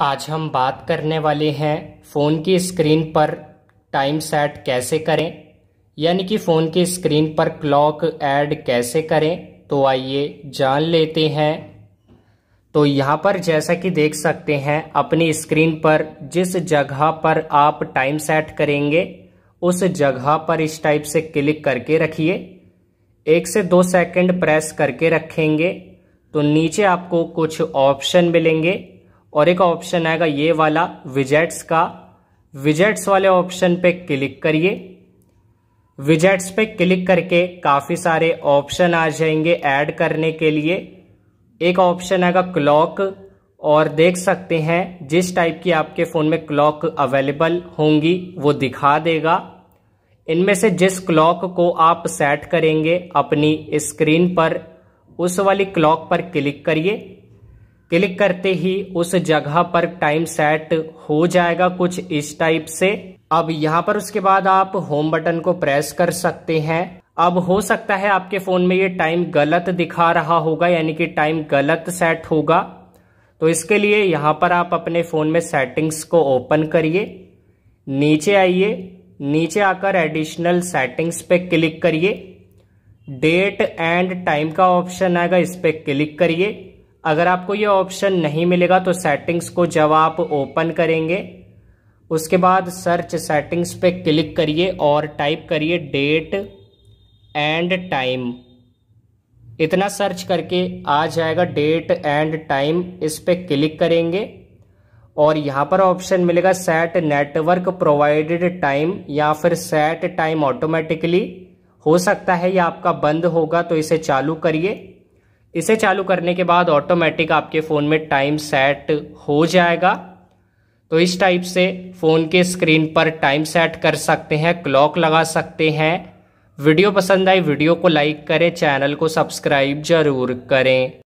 आज हम बात करने वाले हैं फ़ोन की स्क्रीन पर टाइम सेट कैसे करें यानी कि फ़ोन की स्क्रीन पर क्लॉक ऐड कैसे करें तो आइए जान लेते हैं तो यहाँ पर जैसा कि देख सकते हैं अपनी स्क्रीन पर जिस जगह पर आप टाइम सेट करेंगे उस जगह पर इस टाइप से क्लिक करके रखिए एक से दो सेकंड प्रेस करके रखेंगे तो नीचे आपको कुछ ऑप्शन मिलेंगे और एक ऑप्शन आएगा ये वाला विजेट्स का विजेट्स वाले ऑप्शन पे क्लिक करिए विजेट्स पे क्लिक करके काफ़ी सारे ऑप्शन आ जाएंगे ऐड करने के लिए एक ऑप्शन आएगा क्लॉक और देख सकते हैं जिस टाइप की आपके फ़ोन में क्लॉक अवेलेबल होंगी वो दिखा देगा इनमें से जिस क्लॉक को आप सेट करेंगे अपनी स्क्रीन पर उस वाली क्लॉक पर क्लिक करिए क्लिक करते ही उस जगह पर टाइम सेट हो जाएगा कुछ इस टाइप से अब यहाँ पर उसके बाद आप होम बटन को प्रेस कर सकते हैं अब हो सकता है आपके फोन में ये टाइम गलत दिखा रहा होगा यानी कि टाइम गलत सेट होगा तो इसके लिए यहाँ पर आप अपने फोन में सेटिंग्स को ओपन करिए नीचे आइए नीचे आकर एडिशनल सेटिंग्स पे क्लिक करिए डेट एंड टाइम का ऑप्शन आएगा इस पर क्लिक करिए अगर आपको ये ऑप्शन नहीं मिलेगा तो सेटिंग्स को जब आप ओपन करेंगे उसके बाद सर्च सेटिंग्स पे क्लिक करिए और टाइप करिए डेट एंड टाइम इतना सर्च करके आ जाएगा डेट एंड टाइम इस पर क्लिक करेंगे और यहाँ पर ऑप्शन मिलेगा सेट नेटवर्क प्रोवाइडेड टाइम या फिर सेट टाइम ऑटोमेटिकली हो सकता है ये आपका बंद होगा तो इसे चालू करिए इसे चालू करने के बाद ऑटोमेटिक आपके फ़ोन में टाइम सेट हो जाएगा तो इस टाइप से फ़ोन के स्क्रीन पर टाइम सेट कर सकते हैं क्लॉक लगा सकते हैं वीडियो पसंद आई वीडियो को लाइक करें चैनल को सब्सक्राइब ज़रूर करें